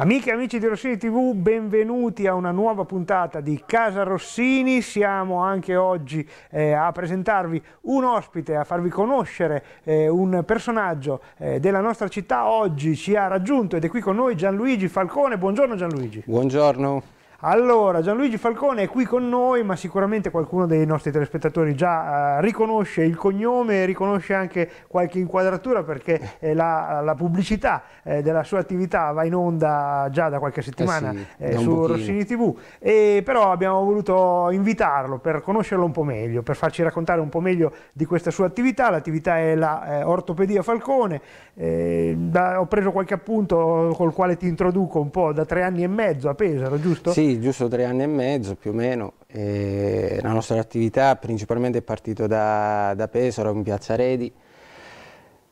Amiche e amici di Rossini TV, benvenuti a una nuova puntata di Casa Rossini. Siamo anche oggi eh, a presentarvi un ospite, a farvi conoscere eh, un personaggio eh, della nostra città. Oggi ci ha raggiunto ed è qui con noi Gianluigi Falcone. Buongiorno Gianluigi. Buongiorno. Allora, Gianluigi Falcone è qui con noi, ma sicuramente qualcuno dei nostri telespettatori già eh, riconosce il cognome, riconosce anche qualche inquadratura perché eh, la, la, pubblicità eh, della sua attività va in onda già da qualche settimana eh sì, eh, da su Rossini TV. E, però abbiamo voluto invitarlo per conoscerlo un po' meglio, per farci raccontare un po' meglio di questa sua attività. L'attività è la eh, Ortopedia Falcone. Da, ho preso qualche appunto col quale ti introduco un po' da tre anni e mezzo a Pesaro, giusto? Sì, giusto tre anni e mezzo più o meno. E la nostra attività principalmente è partita da, da Pesaro in Piazza Redi,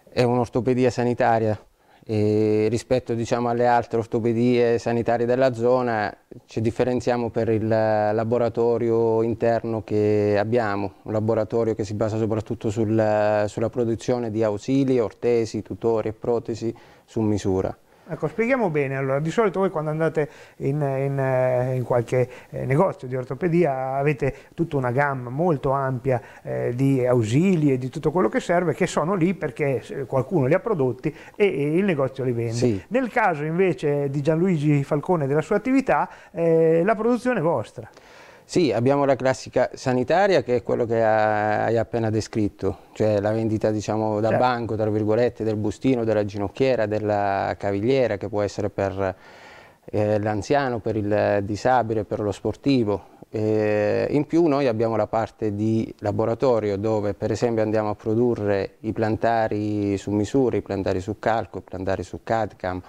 è un'ortopedia sanitaria e rispetto diciamo, alle altre ortopedie sanitarie della zona ci differenziamo per il laboratorio interno che abbiamo, un laboratorio che si basa soprattutto sul, sulla produzione di ausili, ortesi, tutori e protesi su misura. Ecco, spieghiamo bene. Allora, di solito voi quando andate in, in, eh, in qualche eh, negozio di ortopedia avete tutta una gamma molto ampia eh, di ausili e di tutto quello che serve che sono lì perché eh, qualcuno li ha prodotti e, e il negozio li vende. Sì. Nel caso invece di Gianluigi Falcone e della sua attività, eh, la produzione è vostra. Sì, abbiamo la classica sanitaria che è quello che hai appena descritto, cioè la vendita diciamo, da certo. banco, tra virgolette, del bustino, della ginocchiera, della cavigliera che può essere per eh, l'anziano, per il disabile, per lo sportivo. Eh, in più noi abbiamo la parte di laboratorio dove per esempio andiamo a produrre i plantari su misura, i plantari su calco, i plantari su CADCAM,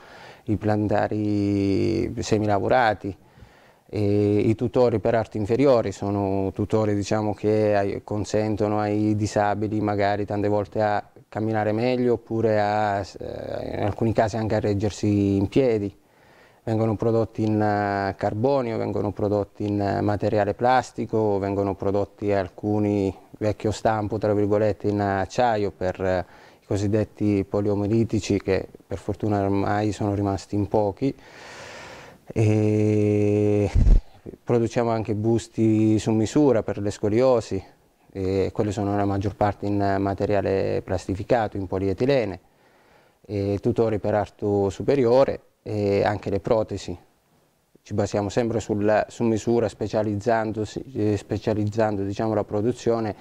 i plantari semilavorati e I tutori per arti inferiori sono tutori diciamo, che consentono ai disabili magari tante volte a camminare meglio oppure a, eh, in alcuni casi anche a reggersi in piedi. Vengono prodotti in eh, carbonio, vengono prodotti in eh, materiale plastico, vengono prodotti alcuni vecchio stampo tra virgolette in acciaio per i cosiddetti poliomelitici che per fortuna ormai sono rimasti in pochi. E produciamo anche busti su misura per le scoliosi, e quelle sono la maggior parte in materiale plastificato, in polietilene, tutori per arto superiore e anche le protesi. Ci basiamo sempre sulla, su misura specializzando, eh, specializzando diciamo, la produzione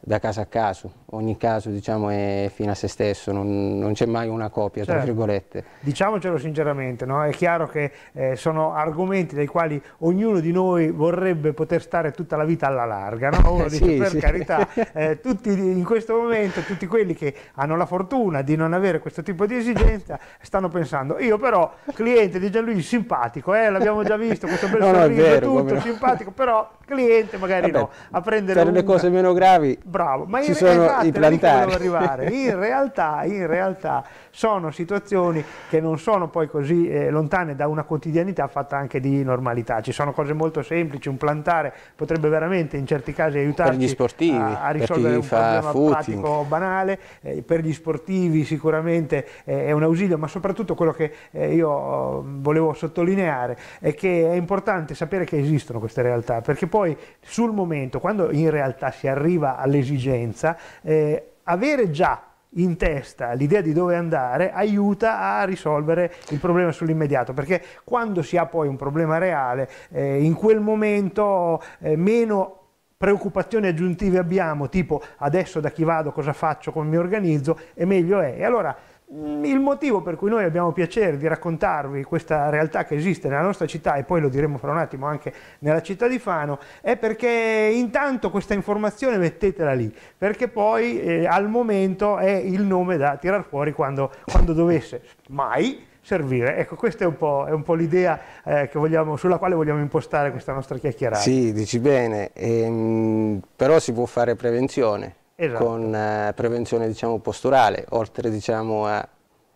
da caso a caso, ogni caso diciamo, è fine a se stesso, non, non c'è mai una copia, certo. tra virgolette. Diciamocelo sinceramente, no? è chiaro che eh, sono argomenti dai quali ognuno di noi vorrebbe poter stare tutta la vita alla larga, no? Uno sì, per sì. carità, eh, tutti in questo momento, tutti quelli che hanno la fortuna di non avere questo tipo di esigenza, stanno pensando, io però, cliente di Gianluigi, simpatico, eh, l'abbiamo già visto, questo bel no, sorriso, no, vero, tutto, simpatico, però cliente magari Vabbè, no, a prendere... Per un... le cose meno gravi Bravo, ma ci in, sono esatto, i plantari. Arrivare. In, realtà, in realtà sono situazioni che non sono poi così eh, lontane da una quotidianità fatta anche di normalità, ci sono cose molto semplici, un plantare potrebbe veramente in certi casi aiutarci sportivi, a, a, risolvere un problema footing. pratico banale, eh, per gli sportivi sicuramente eh, è un ausilio, ma soprattutto quello che eh, io volevo sottolineare è che è importante sapere che esistono queste realtà, perché poi sul momento, quando in realtà si arriva alle l'esigenza, eh, avere già in testa l'idea di dove andare aiuta a risolvere il problema sull'immediato perché quando si ha poi un problema reale eh, in quel momento eh, meno preoccupazioni aggiuntive abbiamo tipo adesso da chi vado cosa faccio come mi organizzo e meglio è e allora Mm, il motivo per cui noi abbiamo piacere di raccontarvi questa realtà che esiste nella nostra città e poi lo diremo fra un attimo anche nella città di Fano è perché intanto questa informazione mettetela lì perché poi eh, al momento è il nome da tirar fuori quando, quando dovesse mai servire. Ecco, questa è un po', po l'idea eh, sulla quale vogliamo impostare questa nostra chiacchierata. Sì, dici bene, ehm, però si può fare prevenzione esatto. con eh, prevenzione diciamo, posturale, oltre diciamo, a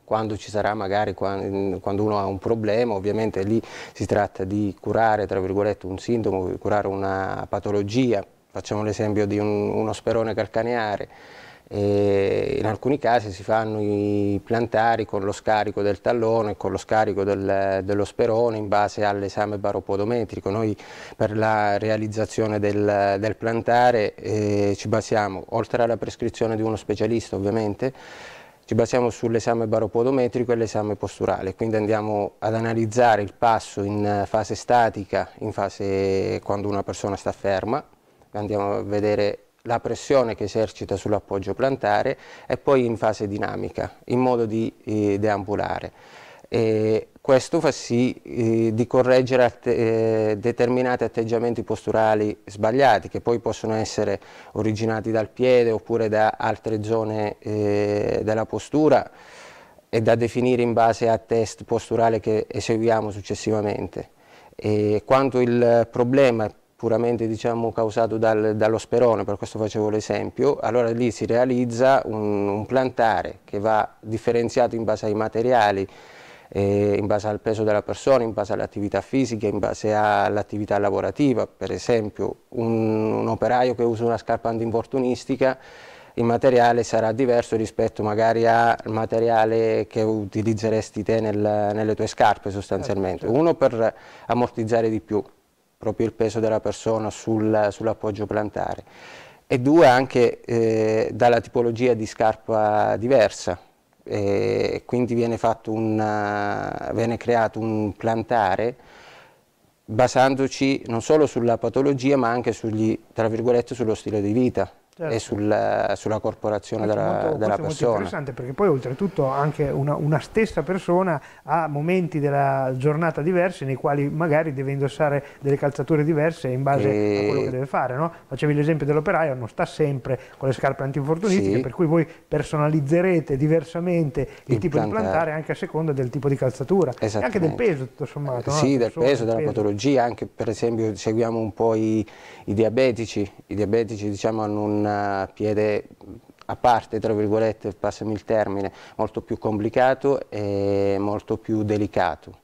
quando ci sarà magari quando uno ha un problema, ovviamente lì si tratta di curare un sintomo, curare una patologia, facciamo l'esempio di un, uno sperone calcaneare, e in alcuni casi si fanno i plantari con lo scarico del tallone, con lo scarico del, dello sperone in base all'esame baropodometrico. Noi per la realizzazione del, del plantare eh, ci basiamo, oltre alla prescrizione di uno specialista ovviamente, ci basiamo sull'esame baropodometrico e l'esame posturale, quindi andiamo ad analizzare il passo in fase statica, in fase quando una persona sta ferma, andiamo a vedere la pressione che esercita sull'appoggio plantare e poi in fase dinamica, in modo di eh, deambulare. E questo fa sì eh, di correggere atte eh, determinati atteggiamenti posturali sbagliati che poi possono essere originati dal piede oppure da altre zone eh, della postura e da definire in base a test posturale che eseguiamo successivamente. E quanto il problema puramente diciamo, causato dal, dallo sperone, per questo facevo l'esempio, allora lì si realizza un, un, plantare che va differenziato in base ai materiali, eh, in base al peso della persona, in base all'attività fisica, in base all'attività lavorativa, per esempio un, un operaio che usa una scarpa antinfortunistica il materiale sarà diverso rispetto magari al materiale che utilizzeresti te nel, nelle tue scarpe sostanzialmente, certo, certo. uno per ammortizzare di più proprio il peso della persona sul, sull'appoggio plantare e due anche eh, dalla tipologia di scarpa diversa e quindi viene, un, eh, viene creato un plantare basandoci non solo sulla patologia ma anche sugli, tra virgolette, sullo stile di vita certo. e sul, sulla corporazione questo ah, della, molto, della persona. È molto interessante perché poi oltretutto anche una, una, stessa persona ha momenti della giornata diversi nei quali magari deve indossare delle calzature diverse in base e... a quello che deve fare. No? Facevi l'esempio dell'operaio, non sta sempre con le scarpe antinfortunistiche, sì. per cui voi personalizzerete diversamente il, il tipo plantare. di plantare anche a seconda del tipo di calzatura e anche del peso tutto sommato. Eh, no? Sì, del persona, peso, della peso. patologia, anche per esempio seguiamo un po' i, i diabetici, i diabetici diciamo hanno un un eh, piede mm, a parte, tra virgolette, passami il termine, molto più complicato e molto più delicato.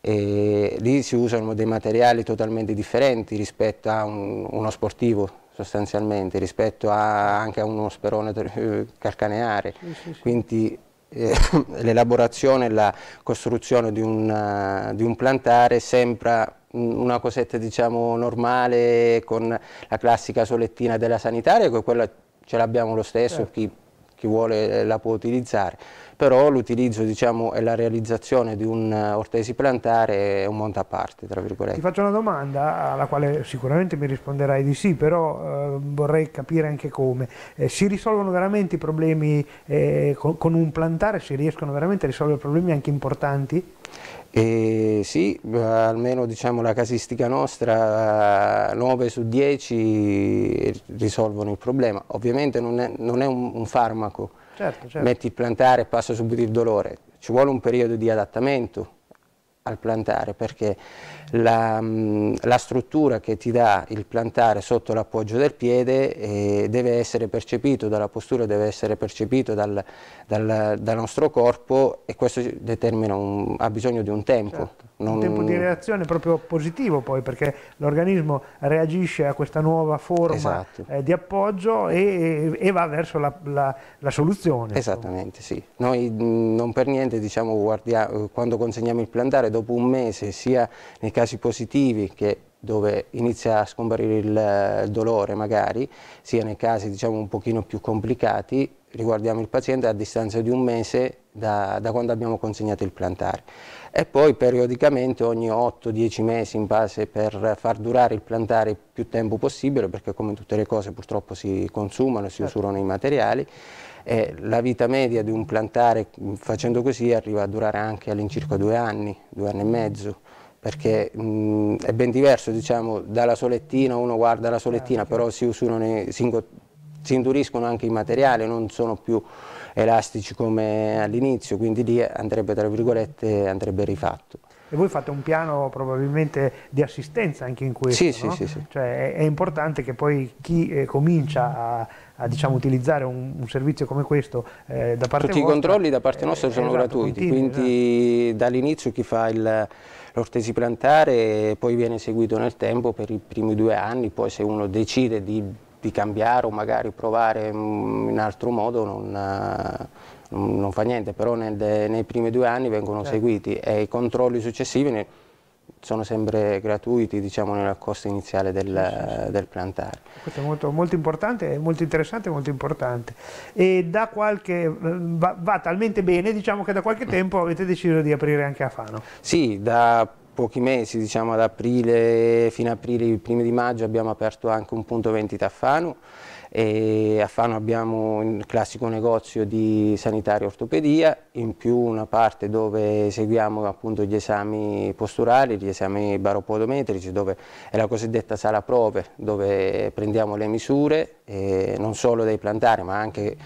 E lì si usano dei materiali totalmente differenti rispetto a un, uno sportivo sostanzialmente, rispetto a, anche a uno sperone eh, calcaneare. Sì, sì, sì. Quindi eh, l'elaborazione e la costruzione di, una, eh, di un plantare sembra una cosetta diciamo normale con la classica solettina della sanitaria, che quella ce l'abbiamo lo stesso, eh. chi, chi, vuole eh, la può utilizzare, però l'utilizzo diciamo, e la realizzazione di un eh, ortesi plantare è un monte a parte. Ti faccio una domanda alla quale sicuramente mi risponderai di sì, però eh, vorrei capire anche come. Eh, si risolvono veramente i problemi eh, con, con un plantare? Si riescono veramente a risolvere problemi anche importanti? E sì, almeno diciamo, la casistica nostra 9 eh, su 10 risolvono il problema. Ovviamente non è, non è un, un, farmaco, certo, certo. metti il plantare e passa subito il dolore, ci vuole un periodo di adattamento al plantare perché la, la, struttura che ti dà il plantare sotto l'appoggio del piede eh, deve essere percepito dalla postura, deve essere percepito dal, dal, dal nostro corpo e questo un, ha bisogno di un tempo. Certo. Non... Un tempo di reazione proprio positivo poi perché l'organismo reagisce a questa nuova forma esatto. eh, di appoggio e, e, va verso la, la, la soluzione. Esattamente, insomma. sì. Noi mh, mm, non per niente diciamo, guardia, quando consegniamo il plantare dopo un mese, sia nei casi positivi che dove inizia a scomparire eh, il, dolore magari, sia nei casi diciamo, un pochino più complicati, riguardiamo il paziente a distanza di un mese da, da quando abbiamo consegnato il plantare. E poi periodicamente ogni 8-10 mesi in base per far durare il plantare più tempo possibile, perché come tutte le cose purtroppo si consumano, si certo. usurano i materiali, e la vita media di un plantare mm, facendo così arriva a durare anche all'incirca due anni, due anni e mezzo perché mh, mm, è ben diverso diciamo, dalla solettina, uno guarda la solettina, certo. però si, i, si, si induriscono anche i materiali, non sono più elastici come all'inizio, quindi lì andrebbe, andrebbe rifatto e voi fate un piano probabilmente di assistenza anche in questo. Sì, no? sì, sì, cioè, è, importante che poi chi eh, comincia a, a diciamo, utilizzare un, un, servizio come questo eh, da parte Tutti vostra, i controlli da parte eh, nostra eh, sono esatto, gratuiti, continui, quindi esatto. dall'inizio chi fa l'ortesi plantare poi viene seguito nel tempo per i primi due anni, poi se uno decide di, di cambiare o magari provare mm, in altro modo non, non, fa niente, però nel, nei primi due anni vengono certo. seguiti e i controlli successivi ne, sono sempre gratuiti diciamo, nella costa iniziale del, sì, sì. del plantare. Questo è molto, molto, importante, molto interessante e molto importante. E da qualche, mm, va, va talmente bene diciamo, che da qualche tempo avete deciso di aprire anche a Fano. Sì, da pochi mesi, diciamo ad aprile, fino a aprile, i primi di maggio abbiamo aperto anche un punto vendita a Fano e a Fano abbiamo il classico negozio di sanitaria e ortopedia, in più una parte dove eseguiamo appunto gli esami posturali, gli esami baropodometrici, dove è la cosiddetta sala prove, dove prendiamo le misure eh, non solo dei plantari ma anche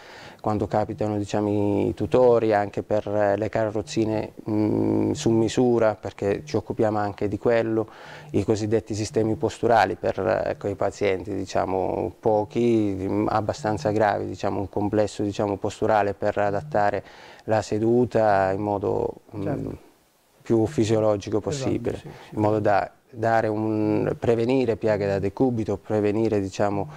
quando capitano diciamo, i tutori anche per eh, le carrozzine mh, mm, su misura perché ci occupiamo anche di quello, i cosiddetti sistemi posturali per ecco, eh, i pazienti diciamo, pochi, mm, abbastanza gravi, diciamo, un complesso diciamo, posturale per adattare la seduta in modo mm, certo. mh, più fisiologico esatto, possibile, esatto, sì, sì. in modo da un, prevenire piaghe da decubito, prevenire diciamo,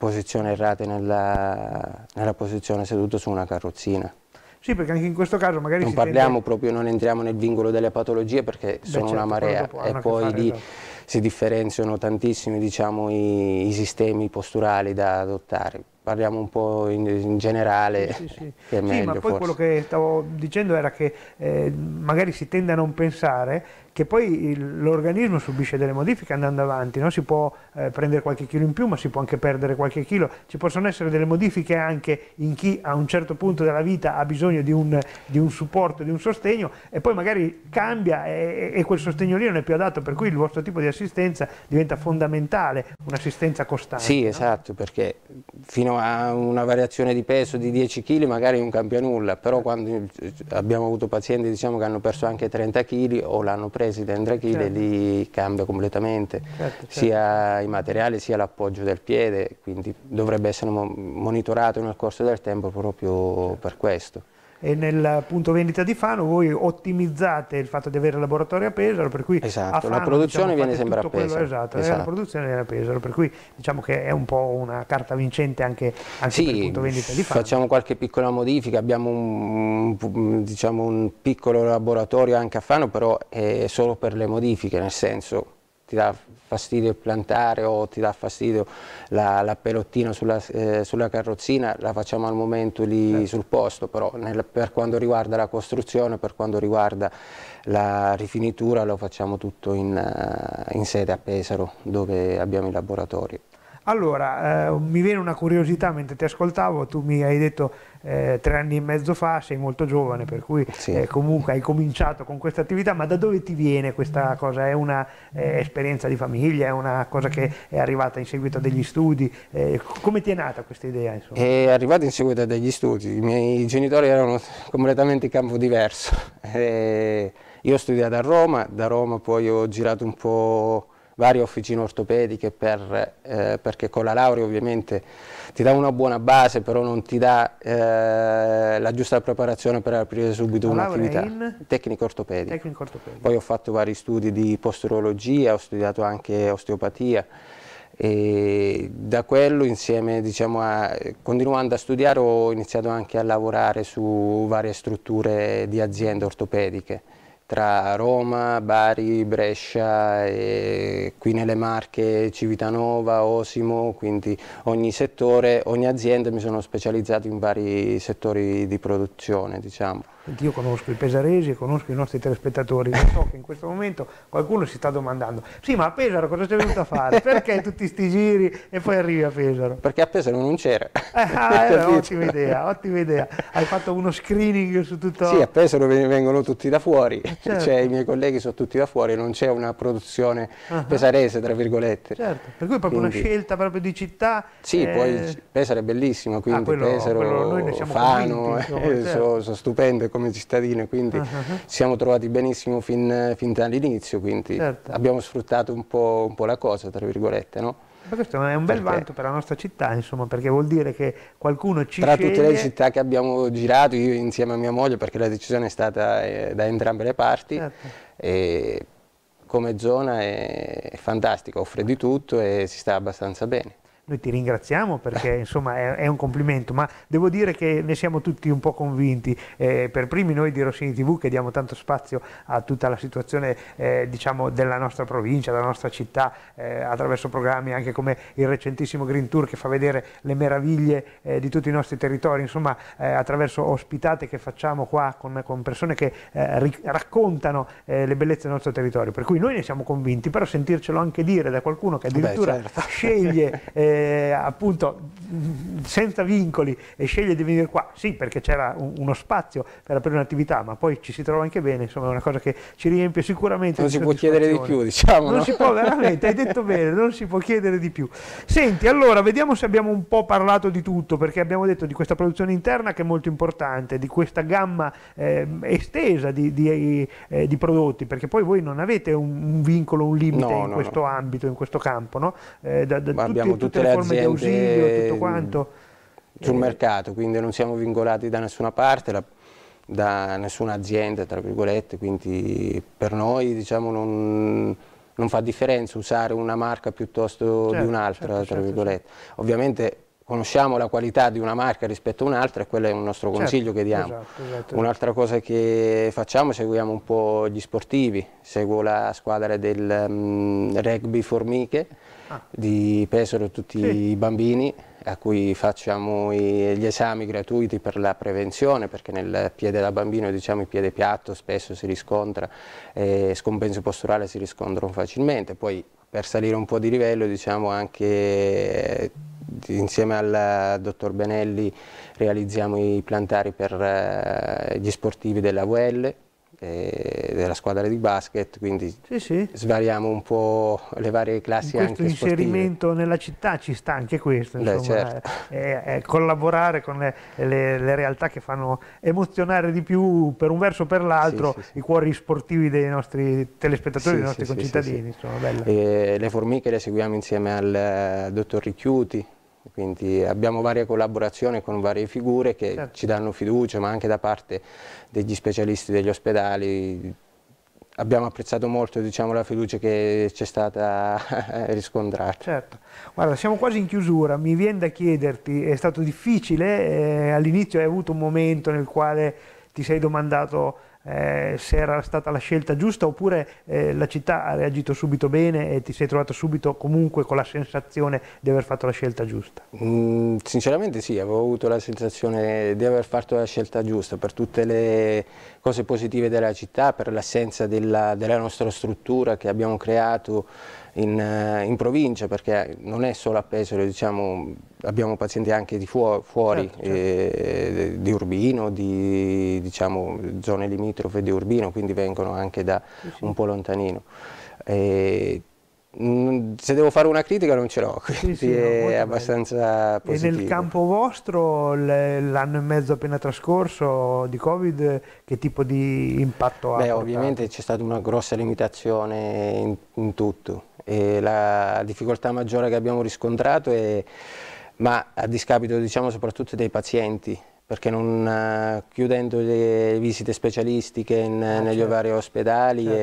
posizione errate nella, nella posizione seduto su una carrozzina. Sì, perché anche in questo caso magari non parliamo tende... proprio, non entriamo nel vincolo delle patologie perché Beh, sono certo, una marea e poi di, esatto. si differenziano tantissimi diciamo, i, i, sistemi posturali da adottare. Parliamo un po' in, in generale. Sì, sì, sì. Che è sì meglio, ma poi forse. quello che stavo dicendo era che eh, magari si tende a non pensare che poi l'organismo subisce delle modifiche andando avanti, no? si può eh, prendere qualche chilo in più ma si può anche perdere qualche chilo, ci possono essere delle modifiche anche in chi a un certo punto della vita ha bisogno di un, di un supporto, di un sostegno e poi magari cambia e, e, quel sostegno lì non è più adatto, per cui il vostro tipo di assistenza diventa fondamentale, un'assistenza costante. Sì, no? esatto, perché fino a una variazione di peso di 10 kg magari non cambia nulla, però quando eh, abbiamo avuto pazienti diciamo, che hanno perso anche 30 kg o l'hanno preso paesi da Andrakile certo. lì cambia completamente certo, certo. sia i materiali sia l'appoggio del piede quindi dovrebbe essere monitorato nel corso del tempo proprio per questo e nel punto vendita di Fano voi ottimizzate il fatto di avere il laboratorio a Pesaro per cui esatto, Fano, la produzione diciamo, viene sempre a Pesaro quello, esatto, eh, esatto. la produzione viene a Pesaro per cui diciamo che è un po' una carta vincente anche, anche sì, per il punto vendita di Fano facciamo qualche piccola modifica abbiamo un, diciamo un piccolo laboratorio anche a Fano però è solo per le modifiche nel senso ti dà fastidio il plantare o ti dà fastidio la, la pelottina sulla, eh, sulla, carrozzina, la facciamo al momento lì certo. sul posto, però nel, per quanto riguarda la costruzione, per quanto riguarda la rifinitura lo facciamo tutto in, eh, in sede a Pesaro dove abbiamo i laboratori. Allora, eh, mi viene una curiosità mentre ti ascoltavo, tu mi hai detto eh, tre anni e mezzo fa, sei molto giovane, per cui sì. eh, comunque hai cominciato con questa attività, ma da dove ti viene questa cosa? È un'esperienza eh, di famiglia, è una cosa che è arrivata in seguito a degli studi? Eh, come ti è nata questa idea? Insomma? È arrivata in seguito a degli studi, i miei genitori erano completamente in campo diverso. Eh, io ho studiato a Roma, da Roma poi ho girato un po' varie officine ortopediche per, eh, perché con la laurea ovviamente ti dà una buona base però non ti dà eh, la giusta preparazione per aprire subito un'attività tecnico ortopedica. Tecnico ortopedica. Poi ho fatto vari studi di posturologia, ho studiato anche osteopatia e da quello insieme diciamo, a, continuando a studiare ho iniziato anche a lavorare su varie strutture di aziende ortopediche tra Roma, Bari, Brescia e qui nelle Marche Civitanova, Osimo, quindi ogni settore, ogni azienda mi sono specializzato in vari settori di produzione. Diciamo io conosco i pesaresi e conosco i nostri telespettatori, so che in questo momento qualcuno si sta domandando, sì ma a Pesaro cosa sei venuto a fare? Perché tutti sti giri e poi arrivi a Pesaro? Perché a Pesaro non c'era. Eh, ah, eh, ottima idea, ottima idea. Hai fatto uno screening su tutto... Sì, a Pesaro vengono tutti da fuori, certo. cioè, i certo. miei colleghi sono tutti da fuori, non c'è una produzione uh ah, -huh. Ah. pesarese, tra virgolette. Certo, per cui è proprio quindi... una scelta proprio di città. Sì, eh... poi Pesaro è bellissimo, quindi ah, quello, Pesaro, quello Fano, convinti, insomma, eh, certo. sono so stupende come come cittadino, quindi uh -huh. ci siamo trovati benissimo fin, fin dall'inizio, quindi certo. abbiamo sfruttato un po', un po', la cosa, tra virgolette, no? Ma questo è un bel perché? vanto per la nostra città, insomma, perché vuol dire che qualcuno ci Tra sceglie... tutte le città che abbiamo girato, io insieme a mia moglie, perché la decisione è stata eh, da entrambe le parti, certo. e come zona è, fantastico, offre di tutto e si sta abbastanza bene noi ti ringraziamo perché insomma è, è, un complimento, ma devo dire che ne siamo tutti un po' convinti, eh, per primi noi di Rossini TV che diamo tanto spazio a tutta la situazione eh, diciamo della nostra provincia, della nostra città, eh, attraverso programmi anche come il recentissimo Green Tour che fa vedere le meraviglie eh, di tutti i nostri territori, insomma eh, attraverso ospitate che facciamo qua con, con persone che eh, raccontano le bellezze del nostro territorio, per cui noi ne siamo convinti, però sentircelo anche dire da qualcuno che addirittura Beh, certo. sceglie Eh, appunto senza vincoli e sceglie di venire qua, sì perché c'era un, uno spazio per aprire un'attività, ma poi ci si trova anche bene, insomma è una cosa che ci riempie sicuramente. Non si può chiedere di più, diciamo. Non no? si può veramente, hai detto bene, non si può chiedere di più. Senti, allora vediamo se abbiamo un po' parlato di tutto, perché abbiamo detto di questa produzione interna che è molto importante, di questa gamma eh, estesa di, di, eh, di, prodotti, perché poi voi non avete un, un vincolo, un limite no, in no, questo ambito, in questo campo, no? Eh, da, da tutti, abbiamo tutte, tutte le forme di ausilio, tutto quanto. Sul eh. mercato, quindi non siamo vincolati da nessuna parte, la, da nessuna azienda, tra virgolette, quindi per noi diciamo, non, non, fa differenza usare una marca piuttosto certo, di un'altra, certo, tra certo, certo. virgolette. Certo. Ovviamente conosciamo la qualità di una marca rispetto a un'altra e quello è un nostro certo, consiglio certo, che diamo. Esatto, esatto, esatto. Un'altra cosa che facciamo, seguiamo un po' gli sportivi, seguo la squadra del um, rugby Formiche di Pesaro tutti sì. i bambini a cui facciamo i, gli esami gratuiti per la prevenzione perché nel piede da bambino diciamo il piede piatto spesso si riscontra eh, scompenso posturale si riscontrano facilmente poi per salire un po' di livello diciamo anche eh, insieme al dottor Benelli realizziamo i plantari per eh, gli sportivi della VL eh, della squadra di basket, quindi sì, sì. svariamo un po' le varie classi questo anche Questo inserimento nella città ci sta anche questo, insomma, Beh, certo. Eh, eh, eh, collaborare con le, le, le, realtà che fanno emozionare di più per un verso o per l'altro sì, i cuori sportivi dei nostri telespettatori, dei nostri concittadini. Insomma, le formiche le seguiamo insieme al eh, dottor Ricchiuti, quindi abbiamo varie collaborazioni con varie figure che certo. ci danno fiducia, ma anche da parte degli specialisti degli ospedali. Abbiamo apprezzato molto diciamo, la fiducia che ci è stata riscontrata. Certo, guarda siamo quasi in chiusura, mi viene da chiederti, è stato difficile, eh, all'inizio hai avuto un momento nel quale ti sei domandato eh, se era stata la scelta giusta oppure eh, la città ha reagito subito bene e ti sei trovato subito comunque con la sensazione di aver fatto la scelta giusta? Mm, sinceramente sì, avevo avuto la sensazione di aver fatto la scelta giusta per tutte le cose positive della città, per l'assenza della, della nostra struttura che abbiamo creato in, eh, in provincia perché non è solo a Pesaro, diciamo, abbiamo pazienti anche di fuori, fuori certo, certo. Eh, di Urbino, di diciamo, zone limitrofe di Urbino, quindi vengono anche da sì, sì. un po' lontanino. E Mm, se devo fare una critica non ce l'ho, quindi sì, sì, è abbastanza bello. positivo. E nel campo vostro l'anno e mezzo appena trascorso di Covid che tipo di impatto Beh, ha? Beh, ovviamente c'è stata una grossa limitazione in, in tutto e la difficoltà maggiore che abbiamo riscontrato è ma a discapito diciamo soprattutto dei pazienti perché non, eh, chiudendo le visite specialistiche in, ah, negli certo. vari ospedali certo, eh,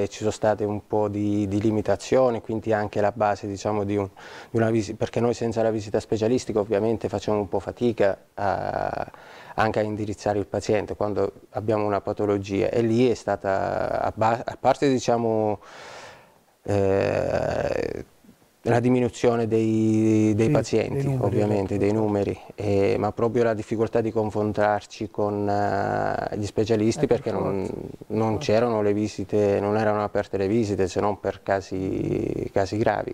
certo. ci sono state un po' di, di, limitazioni, quindi anche la base diciamo, di, un, di, una visita, perché noi senza la visita specialistica ovviamente facciamo un po' fatica a, anche a indirizzare il paziente quando abbiamo una patologia e lì è stata, a, a parte diciamo, eh, la diminuzione dei, dei sì, pazienti, dei numeri, ovviamente, esatto. dei numeri, eh, ma proprio la difficoltà di confrontarci con uh, gli specialisti eh, perché non, non c'erano le visite, non erano aperte le visite se non per casi, casi gravi.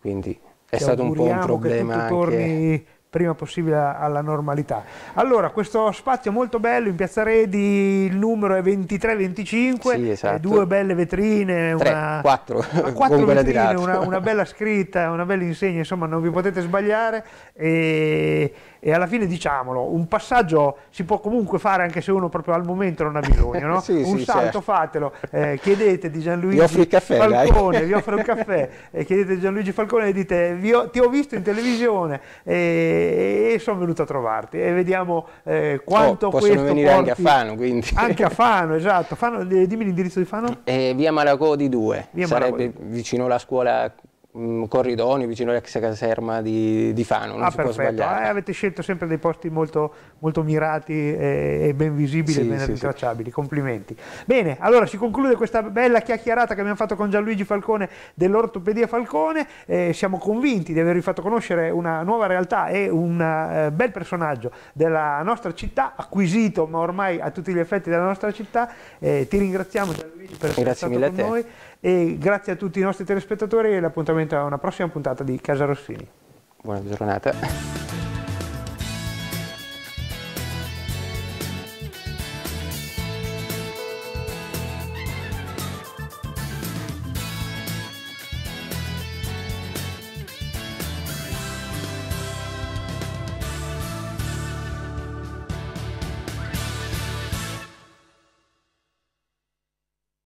Quindi è stato un po' un problema che anche prima possibile alla normalità. Allora, questo spazio molto bello in Piazza Redi, il numero è 2325, sì, eh, esatto. due belle vetrine, Tre, una, quattro, quattro vetrine, una, una, bella scritta, una bella insegna, insomma non vi potete sbagliare e, e, alla fine diciamolo, un passaggio si può comunque fare anche se uno proprio al momento non ha bisogno, no? sì, un sì, salto certo. fatelo, eh, chiedete di Gianluigi caffè, Falcone, dai. vi offre un caffè, e eh, chiedete di Gianluigi Falcone e dite ho, ti ho visto in televisione. Eh, e, e sono venuto a trovarti e vediamo eh, oh, quanto oh, possono venire porti... anche a Fano quindi anche a Fano esatto Fano, dimmi l'indirizzo di Fano eh, via Malacò di 2 via sarebbe Malacò. vicino alla scuola Mm, corridoni, vicino all'ex caserma di, di Fano, non ah, si perfetto. può sbagliare. Eh, avete scelto sempre dei posti molto, molto mirati e, e, ben visibili sì, e ben sì, rintracciabili, sì. complimenti. Bene, allora si conclude questa bella chiacchierata che abbiamo fatto con Gianluigi Falcone dell'Ortopedia Falcone, eh, siamo convinti di avervi fatto conoscere una nuova realtà e un eh, bel personaggio della nostra città, acquisito ma ormai a tutti gli effetti della nostra città, eh, ti ringraziamo Gianluigi per essere stato con te. noi e grazie a tutti i nostri telespettatori e l'appuntamento a una prossima puntata di Casa Rossini. Buona giornata.